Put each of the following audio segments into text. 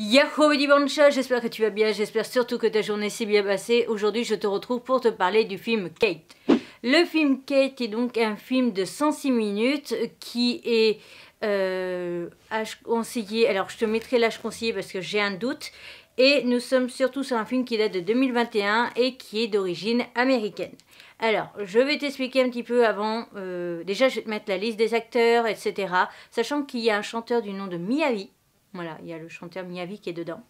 Yahoo bonjour, j'espère que tu vas bien, j'espère surtout que ta journée s'est bien passée. Aujourd'hui, je te retrouve pour te parler du film Kate. Le film Kate est donc un film de 106 minutes qui est euh, âge conseillé. Alors, je te mettrai l'âge conseillé parce que j'ai un doute. Et nous sommes surtout sur un film qui date de 2021 et qui est d'origine américaine. Alors, je vais t'expliquer un petit peu avant. Euh, déjà, je vais te mettre la liste des acteurs, etc. Sachant qu'il y a un chanteur du nom de Miyavi voilà, il y a le chanteur Miyavi qui est dedans.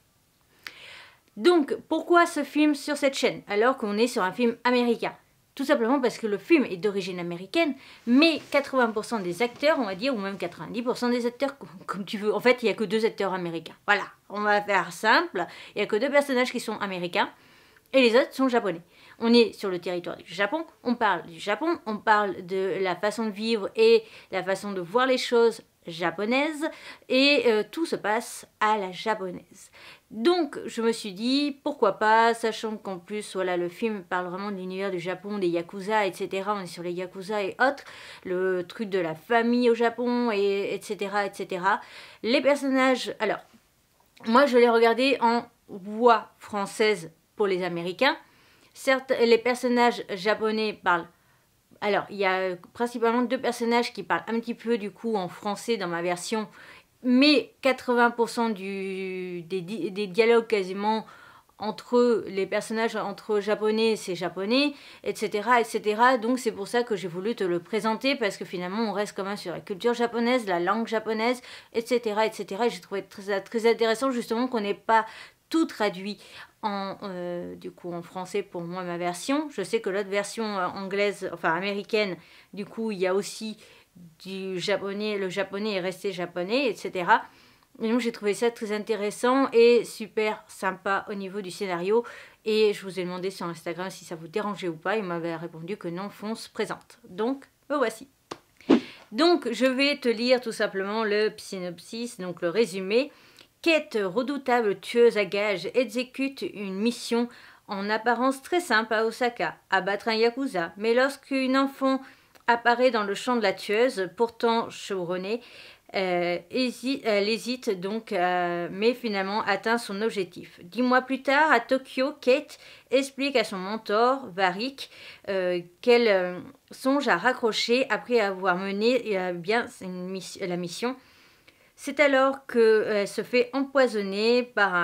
Donc, pourquoi ce film sur cette chaîne alors qu'on est sur un film américain Tout simplement parce que le film est d'origine américaine, mais 80% des acteurs, on va dire, ou même 90% des acteurs, comme tu veux. En fait, il n'y a que deux acteurs américains. Voilà, on va faire simple. Il n'y a que deux personnages qui sont américains et les autres sont japonais. On est sur le territoire du Japon, on parle du Japon, on parle de la façon de vivre et la façon de voir les choses japonaise et euh, tout se passe à la japonaise. Donc je me suis dit pourquoi pas, sachant qu'en plus voilà le film parle vraiment de l'univers du Japon, des yakuza, etc. On est sur les yakuza et autres, le truc de la famille au Japon et etc etc. Les personnages, alors moi je l'ai regardé en voix française pour les Américains. Certes les personnages japonais parlent alors, il y a euh, principalement deux personnages qui parlent un petit peu du coup en français dans ma version, mais 80% du, des, dialogues quasiment entre les personnages, entre japonais c'est japonais, etc. etc. Donc c'est pour ça que j'ai voulu te le présenter parce que finalement on reste quand même sur la culture japonaise, la langue japonaise, etc. etc. Et j'ai trouvé très, très intéressant justement qu'on n'ait pas tout traduit en, euh, du coup, en français pour moi ma version. Je sais que l'autre version euh, anglaise, enfin américaine, du coup il y a aussi du japonais, le japonais est resté japonais, etc. Mais donc j'ai trouvé ça très intéressant et super sympa au niveau du scénario. Et je vous ai demandé sur Instagram si ça vous dérangeait ou pas. Il m'avait répondu que non, fonce présente. Donc me voici. Donc je vais te lire tout simplement le synopsis, donc le résumé. Kate, redoutable tueuse à gages, exécute une mission en apparence très simple à Osaka, abattre un yakuza. Mais lorsqu'une enfant apparaît dans le champ de la tueuse, pourtant chevronnée, euh, hésite, elle hésite donc, mais finalement atteint son objectif. Dix mois plus tard, à Tokyo, Kate explique à son mentor, Varik, euh, qu'elle euh, songe à raccrocher après avoir mené bien la mission c'est alors qu'elle euh, se fait empoisonner par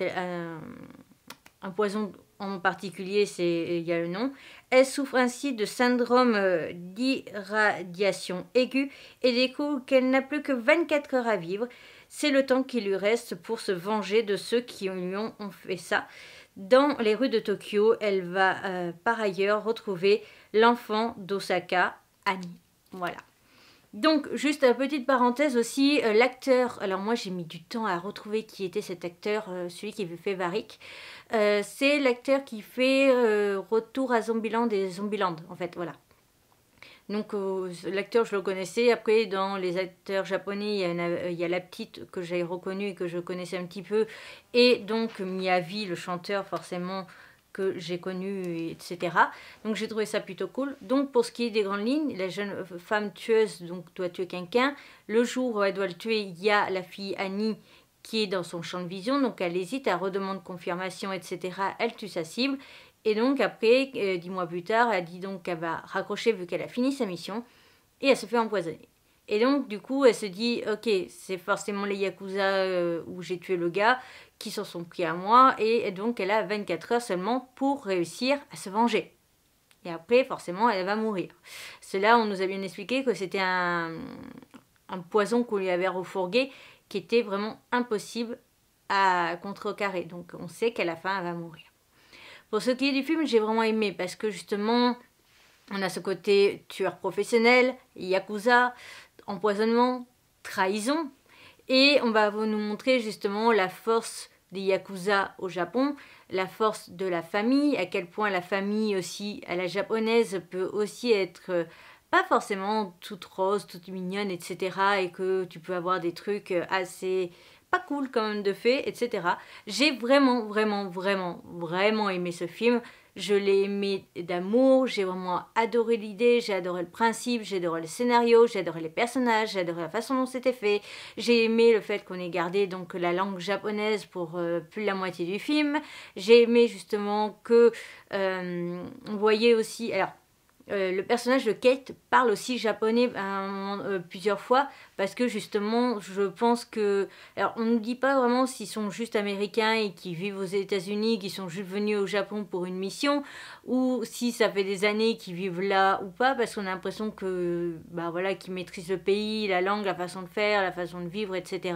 un, poison en particulier, il y a le nom. Elle souffre ainsi de syndrome euh, d'irradiation aiguë et découvre qu'elle n'a plus que 24 heures à vivre. C'est le temps qui lui reste pour se venger de ceux qui lui ont, fait ça. Dans les rues de Tokyo, elle va euh, par ailleurs retrouver l'enfant d'Osaka, Annie. Voilà. Donc, juste une petite parenthèse aussi, euh, l'acteur, alors moi j'ai mis du temps à retrouver qui était cet acteur, euh, celui qui fait Varick, euh, c'est l'acteur qui fait Retour à Zombieland et Zombieland, en fait, voilà. Donc l'acteur je le connaissais, après dans les acteurs japonais il y a, il y a la petite que j'ai reconnue et que je connaissais un petit peu, et donc Miyavi, le chanteur forcément que j'ai connu etc. Donc j'ai trouvé ça plutôt cool. Donc pour ce qui est des grandes lignes, la jeune femme tueuse donc doit tuer quelqu'un. Le jour où elle doit le tuer, il y a la fille Annie qui est dans son champ de vision, donc elle hésite, elle redemande confirmation, etc. Elle tue sa cible. Et donc après, euh, dix mois plus tard, elle dit donc qu'elle va raccrocher vu qu'elle a fini sa mission et elle se fait empoisonner. Et donc, du coup, elle se dit, ok, c'est forcément les Yakuza euh, où j'ai tué le gars qui s'en sont pris à moi. Et donc, elle a 24 heures seulement pour réussir à se venger. Et après, forcément, elle va mourir. Cela, on nous a bien expliqué que c'était un, un poison qu'on lui avait refourgué qui était vraiment impossible à contrecarrer. Donc, on sait qu'à la fin, elle va mourir. Pour ce qui est du film, j'ai vraiment aimé parce que justement, on a ce côté tueur professionnel, yakuza, empoisonnement, trahison. Et on va nous montrer justement la force des Yakuza au Japon, la force de la famille, à quel point la famille aussi à la japonaise peut aussi être euh, pas forcément toute rose, toute mignonne, etc. Et que tu peux avoir des trucs euh, assez pas cool quand même de fait, etc. J'ai vraiment, vraiment, vraiment, vraiment aimé ce film je l'ai aimé d'amour, j'ai vraiment adoré l'idée, j'ai adoré le principe, j'ai adoré le scénario, j'ai adoré les personnages, j'ai adoré la façon dont c'était fait, j'ai aimé le fait qu'on ait gardé donc la langue japonaise pour euh, plus de la moitié du film, j'ai aimé justement que euh, on voyait aussi, alors euh, le personnage de Kate parle aussi japonais euh, euh, plusieurs fois parce que justement, je pense que. Alors, on ne dit pas vraiment s'ils sont juste américains et qui vivent aux États-Unis, qui sont juste venus au Japon pour une mission, ou si ça fait des années qu'ils vivent là ou pas, parce qu'on a l'impression que, bah voilà, qu'ils maîtrisent le pays, la langue, la façon de faire, la façon de vivre, etc.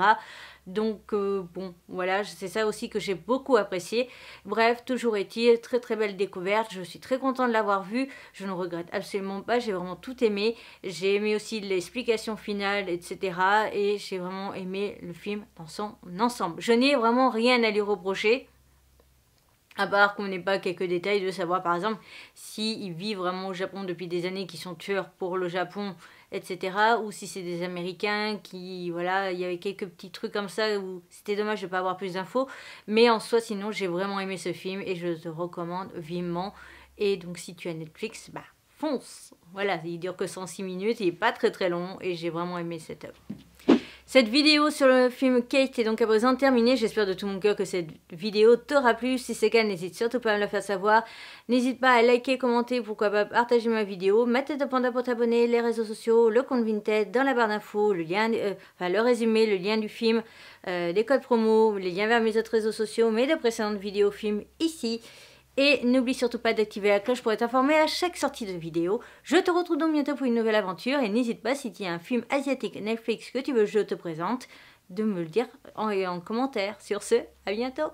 Donc euh, bon, voilà, c'est ça aussi que j'ai beaucoup apprécié. Bref, toujours est-il, très très belle découverte. Je suis très contente de l'avoir vue. Je ne regrette absolument pas. J'ai vraiment tout aimé. J'ai aimé aussi l'explication finale, etc. Et j'ai vraiment aimé le film dans son ensemble. Je n'ai vraiment rien à lui reprocher. À part qu'on n'ait pas quelques détails de savoir par exemple s'il vit vraiment au Japon depuis des années, qui sont tueurs pour le Japon etc. Ou si c'est des Américains qui, voilà, il y avait quelques petits trucs comme ça où c'était dommage de ne pas avoir plus d'infos. Mais en soi, sinon, j'ai vraiment aimé ce film et je te recommande vivement. Et donc, si tu as Netflix, bah, fonce Voilà, il dure que 106 minutes, il n'est pas très très long et j'ai vraiment aimé cette œuvre. Cette vidéo sur le film Kate est donc à présent terminée. J'espère de tout mon cœur que cette vidéo t'aura plu. Si c'est le cas, n'hésite surtout pas à me le faire savoir. N'hésite pas à liker, commenter, pourquoi pas partager ma vidéo. mettez de panda pour t'abonner, les réseaux sociaux, le compte Vinted, dans la barre d'infos, le euh, le résumé, le lien du film, euh, les codes promo, les liens vers mes autres réseaux sociaux, mes précédentes vidéos films ici. Et n'oublie surtout pas d'activer la cloche pour être informé à chaque sortie de vidéo. Je te retrouve donc bientôt pour une nouvelle aventure et n'hésite pas si tu as un film asiatique Netflix que tu veux que je te présente, de me le dire en, en commentaire. Sur ce, à bientôt